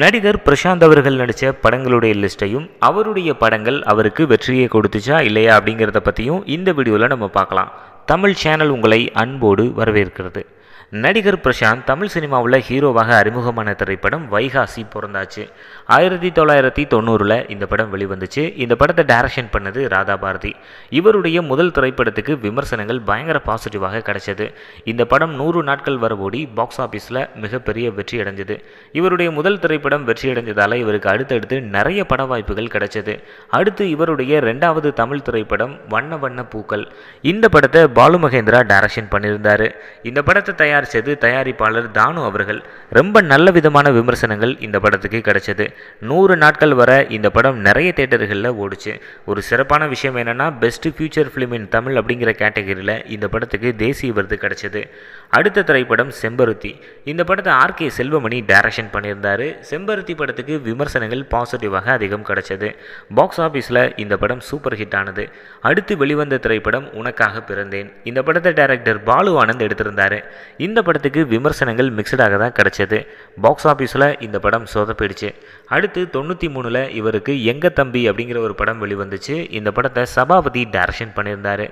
நடிகர் பிரசாந்த் அவர்கள் நடித்த படங்களுடைய லிஸ்ட்டையும் அவருடைய படங்கள் அவருக்கு வெற்றியை கொடுத்துச்சா இல்லையா அப்படிங்கிறத பற்றியும் இந்த வீடியோவில் நம்ம பார்க்கலாம் தமிழ் சேனல் உங்களை அன்போடு வரவேற்கிறது நடிகர் பிரசாந்த் தமிழ் சினிமாவில் ஹீரோவாக அறிமுகமான திரைப்படம் வைகாசி பிறந்தாச்சு ஆயிரத்தி தொள்ளாயிரத்தி தொண்ணூறில் இந்த படம் வெளிவந்துச்சு இந்த படத்தை டைரக்ஷன் பண்ணது ராதா பாரதி இவருடைய முதல் திரைப்படத்துக்கு விமர்சனங்கள் பயங்கர பாசிட்டிவாக கிடைச்சது இந்த படம் நூறு நாட்கள் வர ஓடி பாக்ஸ் ஆஃபீஸில் மிகப்பெரிய வெற்றி அடைஞ்சது இவருடைய முதல் திரைப்படம் வெற்றி அடைஞ்சதால் இவருக்கு அடுத்தடுத்து நிறைய பட வாய்ப்புகள் கிடைச்சது அடுத்து இவருடைய ரெண்டாவது தமிழ் திரைப்படம் வண்ண வண்ண பூக்கள் இந்த படத்தை பாலு மகேந்திரா டைரக்ஷன் பண்ணியிருந்தார் இந்த படத்தை தயார் ஏஆர் தயாரிப்பாளர் தானு அவர்கள் ரொம்ப நல்ல விதமான விமர்சனங்கள் இந்த படத்துக்கு கிடைச்சது நூறு நாட்கள் வர இந்த படம் நிறைய தேட்டர்களில் ஓடிச்சு ஒரு சிறப்பான விஷயம் என்னென்னா best future film in Tamil அப்படிங்கிற கேட்டகரியில் இந்த படத்துக்கு தேசிய விருது கிடைச்சது அடுத்த திரைப்படம் செம்பருத்தி இந்த படத்தை ஆர் கே செல்வமணி டைரக்ஷன் பண்ணியிருந்தார் செம்பருத்தி படத்துக்கு விமர்சனங்கள் பாசிட்டிவாக அதிகம் கிடைச்சது பாக்ஸ் ஆஃபீஸில் இந்த படம் சூப்பர் ஹிட் ஆனது அடுத்து வெளிவந்த திரைப்படம் உனக்காக பிறந்தேன் இந்த படத்தை டைரக்டர் பாலு ஆனந்த் எடுத்திருந்தார் இந்த படத்துக்கு விமர்சனங்கள் மிக்சடாக தான் கிடச்சது பாக்ஸ் ஆஃபீஸில் இந்த படம் சொதப்பிடுச்சு அடுத்து தொண்ணூற்றி மூணில் இவருக்கு எங்க தம்பி அப்படிங்கிற ஒரு படம் வெளிவந்துச்சு இந்த படத்தை சபாபதி டைரக்ஷன் பண்ணியிருந்தார்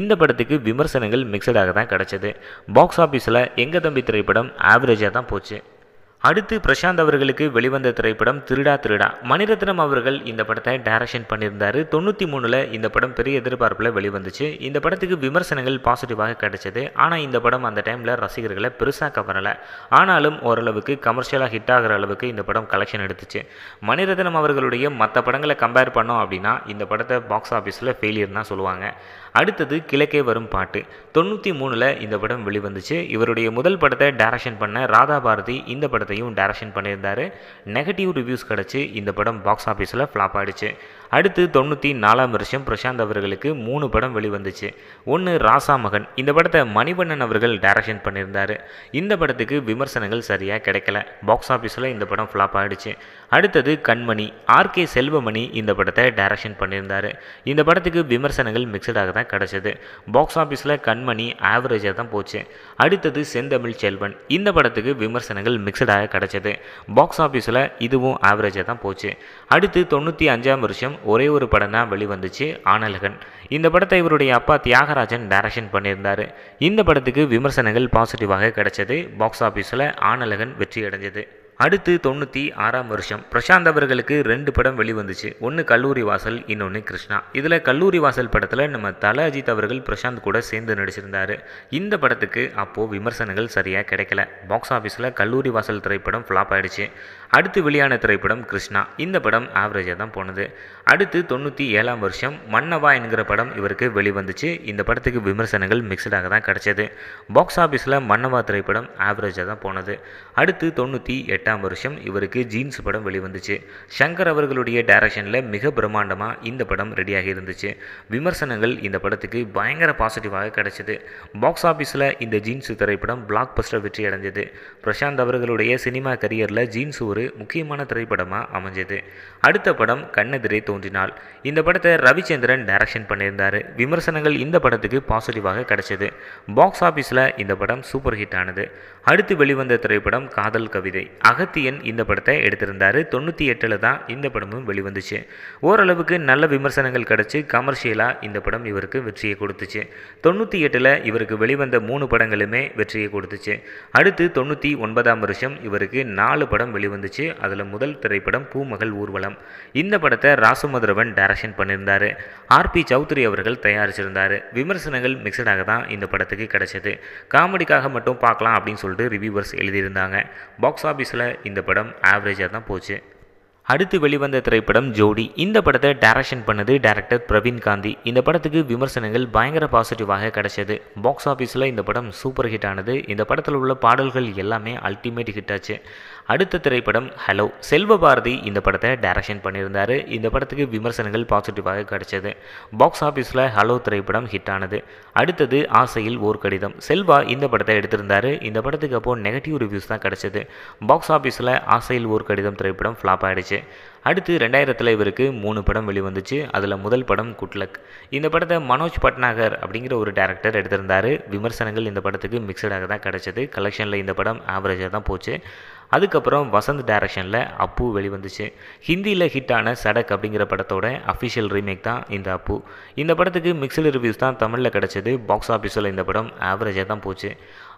இந்த படத்துக்கு விமர்சனங்கள் மிக்சடாக தான் கிடச்சிது பாக்ஸ் ஆஃபீஸில் எங்க தம்பி திரைப்படம் ஆவரேஜாக தான் போச்சு அடுத்து பிரசாந்த் அவர்களுக்கு வெளிவந்த திரைப்படம் திருடா திருடா மணிரத்னம் அவர்கள் இந்த படத்தை டைரக்ஷன் பண்ணியிருந்தார் தொண்ணூற்றி மூணில் இந்த படம் பெரிய எதிர்பார்ப்பில் வெளிவந்துச்சு இந்த படத்துக்கு விமர்சனங்கள் பாசிட்டிவாக கிடைச்சது ஆனால் இந்த படம் அந்த டைமில் ரசிகர்களை பெருசாக கவரலை ஆனாலும் ஓரளவுக்கு கமர்ஷியலாக ஹிட் ஆகிற அளவுக்கு இந்த படம் கலெக்ஷன் எடுத்துச்சு மணிரத்னம் அவர்களுடைய மற்ற படங்களை கம்பேர் பண்ணோம் அப்படின்னா இந்த படத்தை பாக்ஸ் ஆஃபீஸில் ஃபெயிலியர்னா சொல்லுவாங்க அடுத்தது கிழக்கே வரும் பாட்டு தொண்ணூற்றி மூணில் இந்த படம் வெளிவந்துச்சு இவருடைய முதல் படத்தை டேரக்ஷன் பண்ண ராதா பாரதி இந்த படத்தையும் டேரக்ஷன் பண்ணியிருந்தார் நெகட்டிவ் ரிவ்யூஸ் கிடச்சி இந்த படம் பாக்ஸ் ஆஃபீஸில் ஃப்ளாப் ஆகிடுச்சு அடுத்து தொண்ணூற்றி நாலாம் வருஷம் பிரசாந்த் அவர்களுக்கு மூணு படம் வெளிவந்துச்சு ஒன்று ராசா மகன் இந்த படத்தை மணிவண்ணன் அவர்கள் டேரக்ஷன் பண்ணியிருந்தார் இந்த படத்துக்கு விமர்சனங்கள் சரியாக கிடைக்கல பாக்ஸ் ஆஃபீஸில் இந்த படம் ஃப்ளாப் ஆகிடுச்சு அடுத்தது கண்மணி ஆர்கே செல்வமணி இந்த படத்தை டைரக்ஷன் பண்ணியிருந்தார் இந்த படத்துக்கு விமர்சனங்கள் மிக்சடாக தான் கிடச்சிது பாக்ஸ் ஆஃபீஸில் கண்மணி ஆவரேஜாக தான் போச்சு அடுத்தது செந்தமிழ் செல்வன் இந்த படத்துக்கு விமர்சனங்கள் மிக்சடாக கிடச்சிது பாக்ஸ் ஆஃபீஸில் இதுவும் ஆவரேஜாக தான் போச்சு அடுத்து தொண்ணூற்றி அஞ்சாம் வருஷம் ஒரே ஒரு படம் தான் வெளிவந்துச்சு ஆனலகன் இந்த படத்தை இவருடைய அப்பா தியாகராஜன் டைரக்ஷன் பண்ணியிருந்தார் இந்த படத்துக்கு விமர்சனங்கள் பாசிட்டிவாக கிடச்சது பாக்ஸ் ஆஃபீஸில் ஆனலகன் வெற்றி அடைஞ்சது அடுத்து தொண்ணூற்றி ஆறாம் வருஷம் பிரசாந்த் அவர்களுக்கு ரெண்டு படம் வெளிவந்துச்சு ஒன்று கல்லூரி வாசல் இன்னொன்று கிருஷ்ணா இதில் கல்லூரி வாசல் படத்தில் நம்ம தல அஜித் அவர்கள் பிரசாந்த் கூட சேர்ந்து நடிச்சிருந்தார் இந்த படத்துக்கு அப்போது விமர்சனங்கள் சரியாக கிடைக்கல பாக்ஸ் ஆஃபீஸில் கல்லூரி வாசல் திரைப்படம் ஃப்ளாப் ஆகிடுச்சு அடுத்து வெளியான திரைப்படம் கிருஷ்ணா இந்த படம் ஆவரேஜாக தான் போனது அடுத்து தொண்ணூற்றி ஏழாம் வருஷம் மன்னவா என்கிற படம் இவருக்கு வெளிவந்துச்சு இந்த படத்துக்கு விமர்சனங்கள் மிக்சடாக தான் கிடச்சது பாக்ஸ் ஆஃபீஸில் மன்னவா திரைப்படம் ஆவரேஜாக தான் போனது அடுத்து தொண்ணூற்றி எட்டாம் எட்டாம் வருஷம் இவருக்கு ஜீன்ஸ் படம் வெளிவந்துச்சு சங்கர் அவர்களுடைய டைரக்ஷனில் மிக பிரம்மாண்டமாக இந்த படம் ரெடியாகி இருந்துச்சு விமர்சனங்கள் இந்த படத்துக்கு பயங்கர பாசிட்டிவாக கிடைச்சது பாக்ஸ் ஆஃபீஸில் இந்த ஜீன்ஸ் திரைப்படம் பிளாக் பஸ்டர் வெற்றி அடைஞ்சது பிரசாந்த் அவர்களுடைய சினிமா கரியரில் ஜீன்ஸ் ஒரு முக்கியமான திரைப்படமாக அமைஞ்சது அடுத்த படம் கண்ணெதிரே தோன்றினால் இந்த படத்தை ரவிச்சந்திரன் டைரக்ஷன் பண்ணியிருந்தார் விமர்சனங்கள் இந்த படத்துக்கு பாசிட்டிவாக கிடைச்சது பாக்ஸ் ஆஃபீஸில் இந்த படம் சூப்பர் ஹிட் ஆனது அடுத்து வெளிவந்த திரைப்படம் காதல் கவிதை அக அகத்தியன் இந்த படத்தை எடுத்திருந்தார் தொண்ணூற்றி எட்டில் தான் இந்த படமும் வெளிவந்துச்சு ஓரளவுக்கு நல்ல விமர்சனங்கள் கிடச்சி கமர்ஷியலாக இந்த படம் இவருக்கு வெற்றியை கொடுத்துச்சு தொண்ணூற்றி எட்டில் இவருக்கு வெளிவந்த மூணு படங்களுமே வெற்றியை கொடுத்துச்சு அடுத்து தொண்ணூற்றி ஒன்பதாம் வருஷம் இவருக்கு நாலு படம் வெளிவந்துச்சு அதில் முதல் திரைப்படம் பூமகள் ஊர்வலம் இந்த படத்தை ராசுமதுரவன் டைரக்ஷன் பண்ணியிருந்தார் ஆர் பி சௌத்ரி அவர்கள் தயாரிச்சிருந்தார் விமர்சனங்கள் மிக்சடாக தான் இந்த படத்துக்கு கிடைச்சது காமெடிக்காக மட்டும் பார்க்கலாம் அப்படின்னு சொல்லிட்டு ரிவ்யூவர்ஸ் எழுதியிருந்தாங்க பாக்ஸ் ஆஃபீஸில் இந்த படம் ஆவரேஜாக தான் போச்சு அடுத்து வெளிவந்த திரைப்படம் ஜோடி இந்த படத்தை டைரக்ஷன் பண்ணது டேரக்டர் பிரவீன் காந்தி இந்த படத்துக்கு விமர்சனங்கள் பயங்கர பாசிட்டிவாக கிடைச்சது பாக்ஸ் ஆஃபீஸில் இந்த படம் சூப்பர் ஹிட் ஆனது இந்த படத்தில் உள்ள பாடல்கள் எல்லாமே அல்டிமேட் ஹிட் ஆச்சு அடுத்த திரைப்படம் ஹலோ செல்வ பாரதி இந்த படத்தை டைரக்ஷன் பண்ணியிருந்தார் இந்த படத்துக்கு விமர்சனங்கள் பாசிட்டிவாக கிடைச்சது பாக்ஸ் ஆஃபீஸில் ஹலோ திரைப்படம் ஹிட் ஆனது அடுத்தது ஆசையில் ஓர் கடிதம் செல்வா இந்த படத்தை எடுத்திருந்தார் இந்த படத்துக்கு அப்போது நெகட்டிவ் ரிவ்யூஸ் தான் கிடைச்சது பாக்ஸ் ஆஃபீஸில் ஆசையில் ஓர் கடிதம் திரைப்படம் ஃப்ளாப் ஆகிடுச்சு அடுத்து ரெண்டாயிரத்தில் இவருக்கு மூணு படம் வெளிவந்துச்சு அதில் முதல் படம் குட்லக் இந்த படத்தை மனோஜ் பட்னாகர் அப்படிங்கிற ஒரு டேரக்டர் எடுத்திருந்தார் விமர்சனங்கள் இந்த படத்துக்கு மிக்சடாக தான் கிடச்சிது கலெக்ஷனில் இந்த படம் ஆவரேஜாக தான் போச்சு அதுக்கப்புறம் வசந்த் டைரக்ஷனில் அப்பு வெளிவந்துச்சு ஹிந்தியில் ஹிட்டான சடக் அப்படிங்கிற படத்தோட அஃபிஷியல் ரீமேக் தான் இந்த அப்பு இந்த படத்துக்கு மிக்சடு ரிவ்யூஸ் தான் தமிழில் கிடச்சது பாக்ஸ் ஆஃபீஸில் இந்த படம் ஆவரேஜாக தான் போச்சு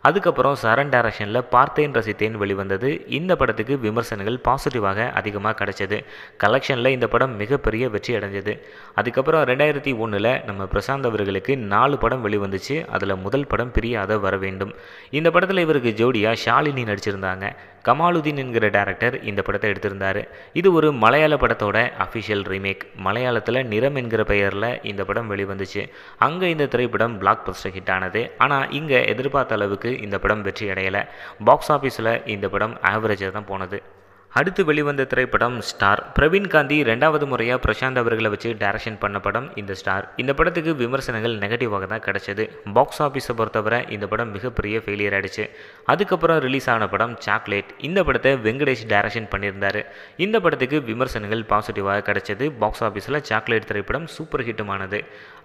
அதுக்கப்புறம் சரண் டேரக்ஷனில் பார்த்தேன் ரசித்தேன் வெளிவந்தது இந்த படத்துக்கு விமர்சனங்கள் பாசிட்டிவாக அதிகமாக கிடைச்சது கலெக்ஷனில் இந்த படம் மிகப்பெரிய வெற்றி அடைஞ்சது அதுக்கப்புறம் ரெண்டாயிரத்தி ஒன்றில் நம்ம பிரசாந்த் அவர்களுக்கு நாலு படம் வெளிவந்துச்சு அதில் முதல் படம் பிரியாத வர வேண்டும் இந்த படத்தில் இவருக்கு ஜோடியாக ஷாலினி நடிச்சிருந்தாங்க கமாலுதீன் என்கிற டேரக்டர் இந்த படத்தை எடுத்திருந்தார் இது ஒரு மலையாள படத்தோட அஃபிஷியல் ரீமேக் மலையாளத்தில் நிறம் என்கிற பெயரில் இந்த படம் வெளிவந்துச்சு அங்கே இந்த திரைப்படம் பிளாக் பஸ்டர் ஹிட் ஆனது ஆனால் இங்கே எதிர்பார்த்த அளவுக்கு இந்த படம் வெற்றி அடையலை பாக்ஸ் ஆஃபீஸில் இந்த படம் ஆவரேஜாக தான் போனது அடுத்து வெளிவந்த திரைப்படம் ஸ்டார் பிரவீன் காந்தி ரெண்டாவது முறையாக பிரசாந்த் அவர்களை வச்சு டைரக்ஷன் பண்ண படம் இந்த ஸ்டார் இந்த படத்துக்கு விமர்சனங்கள் நெகட்டிவாக தான் கிடச்சிது பாக்ஸ் ஆஃபீஸை பொறுத்தவரை இந்த படம் மிகப்பெரிய ஃபெயிலியர் ஆகிடுச்சு அதுக்கப்புறம் ரிலீஸ் ஆன படம் சாக்லேட் இந்த படத்தை வெங்கடேஷ் டைரக்ஷன் பண்ணியிருந்தார் இந்த படத்துக்கு விமர்சனங்கள் பாசிட்டிவாக கிடச்சிது பாக்ஸ் ஆஃபீஸில் சாக்லேட் திரைப்படம் சூப்பர் ஹிட்டுமானது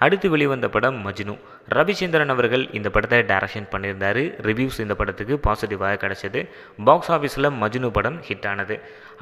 அடுத்து வெளிவந்த படம் மஜ்னு ரவிச்சந்திரன் அவர்கள் இந்த படத்தை டைரக்ஷன் பண்ணியிருந்தார் ரிவ்யூஸ் இந்த படத்துக்கு பாசிட்டிவாக கிடச்சிது பாக்ஸ் ஆஃபீஸில் மஜ்னு படம் ஹிட் ஆனது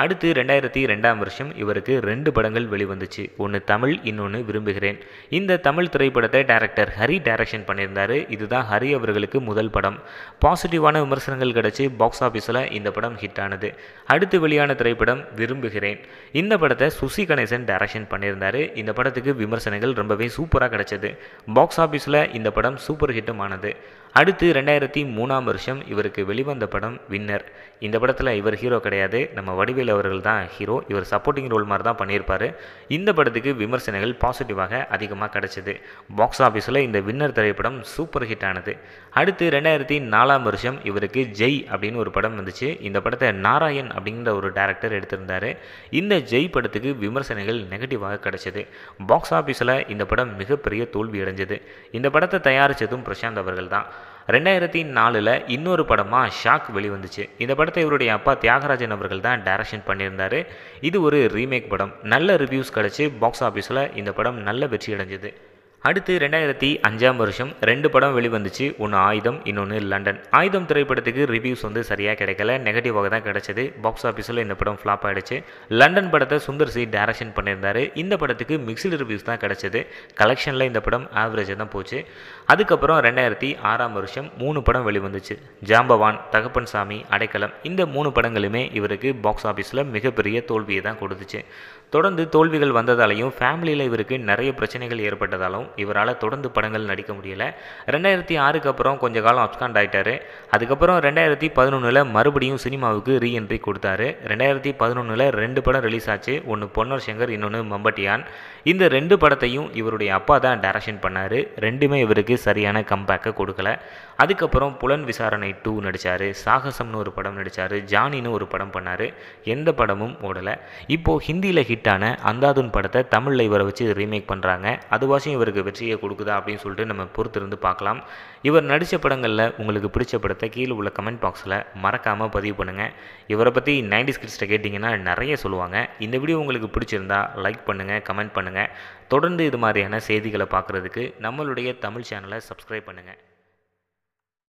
அடுத்து ரெண்டாயிரத்தி ரெண்டாம் வருஷம் இவருக்கு ரெண்டு படங்கள் வெளிவந்துச்சு ஒன்று தமிழ் இன்னொன்று விரும்புகிறேன் இந்த தமிழ் திரைப்படத்தை டைரக்டர் ஹரி டைரக்ஷன் பண்ணியிருந்தார் இதுதான் ஹரி அவர்களுக்கு முதல் படம் பாசிட்டிவான விமர்சனங்கள் கிடச்சி பாக்ஸ் ஆஃபீஸில் இந்த படம் ஹிட் ஆனது அடுத்து வெளியான திரைப்படம் விரும்புகிறேன் இந்த படத்தை சுசி கணேசன் டைரக்ஷன் பண்ணியிருந்தார் இந்த படத்துக்கு விமர்சனங்கள் ரொம்பவே சூப்பராக கிடச்சிது பாக்ஸ் ஆஃபீஸில் இந்த படம் சூப்பர் ஹிட்டும் ஆனது அடுத்து ரெண்டாயிரத்தி மூணாம் வருஷம் இவருக்கு வெளிவந்த படம் வின்னர் இந்த படத்தில் இவர் ஹீரோ கிடையாது நம்ம வடிவேல் அவர்கள் தான் ஹீரோ இவர் சப்போர்ட்டிங் ரோல் மாதிரி தான் பண்ணியிருப்பார் இந்த படத்துக்கு விமர்சனங்கள் பாசிட்டிவாக அதிகமாக கிடச்சிது பாக்ஸ் ஆஃபீஸில் இந்த வின்னர் திரைப்படம் சூப்பர் ஹிட் ஆனது அடுத்து ரெண்டாயிரத்தி நாலாம் வருஷம் இவருக்கு ஜெய் அப்படின்னு ஒரு படம் வந்துச்சு இந்த படத்தை நாராயண் அப்படிங்கிற ஒரு டேரக்டர் எடுத்திருந்தார் இந்த ஜெய் படத்துக்கு விமர்சனங்கள் நெகட்டிவாக கிடச்சிது பாக்ஸ் ஆஃபீஸில் இந்த படம் மிகப்பெரிய தோல்வி அடைஞ்சது இந்த படத்தை தயாரித்ததும் பிரசாந்த் அவர்கள் தான் ரெண்டாயிரத்தி நாலில் இன்னொரு படமாக ஷாக் வெளிவந்துச்சு இந்த படத்தை இவருடைய அப்பா தியாகராஜன் அவர்கள் தான் டைரக்ஷன் பண்ணியிருந்தார் இது ஒரு ரீமேக் படம் நல்ல ரிவ்யூஸ் கிடச்சி பாக்ஸ் ஆஃபீஸில் இந்த படம் நல்ல வெற்றி அடைஞ்சது அடுத்து ரெண்டாயிரத்தி அஞ்சாம் வருஷம் ரெண்டு படம் வெளிவந்துச்சு ஒன்று ஆயுதம் இன்னொன்று லண்டன் ஆயுதம் திரைப்படத்துக்கு ரிவ்யூஸ் வந்து சரியாக கிடைக்கல நெகட்டிவாக தான் கிடைச்சது பாக்ஸ் ஆஃபீஸில் இந்த படம் ஃப்ளாப் ஆகிடுச்சு லண்டன் படத்தை சுந்தர் சி டேரக்ஷன் பண்ணியிருந்தார் இந்த படத்துக்கு மிக்சடு ரிவ்யூஸ் தான் கிடச்சிது கலெக்ஷனில் இந்த படம் ஆவரேஜாக தான் போச்சு அதுக்கப்புறம் ரெண்டாயிரத்தி ஆறாம் வருஷம் மூணு படம் வெளிவந்துச்சு ஜாம்பவான் தகப்பன் சாமி அடைக்கலம் இந்த மூணு படங்களுமே இவருக்கு பாக்ஸ் ஆஃபீஸில் மிகப்பெரிய தோல்வியை தான் கொடுத்துச்சு தொடர்ந்து தோல்விகள் வந்ததாலையும் ஃபேமிலியில் இவருக்கு நிறைய பிரச்சனைகள் ஏற்பட்டதாலும் இவரால் தொடர்ந்து படங்கள் நடிக்க முடியலை ரெண்டாயிரத்தி ஆறுக்கு அப்புறம் கொஞ்ச காலம் அப்காண்ட் ஆகிட்டார் அதுக்கப்புறம் ரெண்டாயிரத்தி பதினொன்றில் மறுபடியும் சினிமாவுக்கு ரீஎன்ட்ரி கொடுத்தாரு ரெண்டாயிரத்தி பதினொன்றில் ரெண்டு படம் ரிலீஸ் ஆச்சு ஒன்று பொன்னர் சங்கர் இன்னொன்று மம்பட்டியான் இந்த ரெண்டு படத்தையும் இவருடைய அப்பா தான் டேரக்ஷன் பண்ணார் ரெண்டுமே இவருக்கு சரியான கம்பேக்கை கொடுக்கல அதுக்கப்புறம் புலன் விசாரணை டூ நடித்தார் சாகசம்னு ஒரு படம் நடித்தார் ஜானின்னு ஒரு படம் பண்ணார் எந்த படமும் ஓடலை இப்போது ஹிந்தியில் ஹிட் ஹிட்டான அந்தாதுன் படத்தை தமிழில் இவரை வச்சு ரீமேக் பண்ணுறாங்க அதுவாசியும் இவருக்கு வெற்றியை கொடுக்குதா அப்படின்னு சொல்லிட்டு நம்ம பொறுத்திருந்து பார்க்கலாம் இவர் நடித்த படங்களில் உங்களுக்கு பிடிச்ச படத்தை கீழே உள்ள கமெண்ட் பாக்ஸில் மறக்காமல் பதிவு பண்ணுங்கள் இவரை பற்றி நைன்டி ஸ்கிட்ஸ்ட்டை கேட்டிங்கன்னா நிறைய சொல்லுவாங்க இந்த வீடியோ உங்களுக்கு பிடிச்சிருந்தா லைக் பண்ணுங்கள் கமெண்ட் பண்ணுங்கள் தொடர்ந்து இது மாதிரியான செய்திகளை பார்க்குறதுக்கு நம்மளுடைய தமிழ் சேனலை சப்ஸ்கிரைப் பண்ணுங்கள்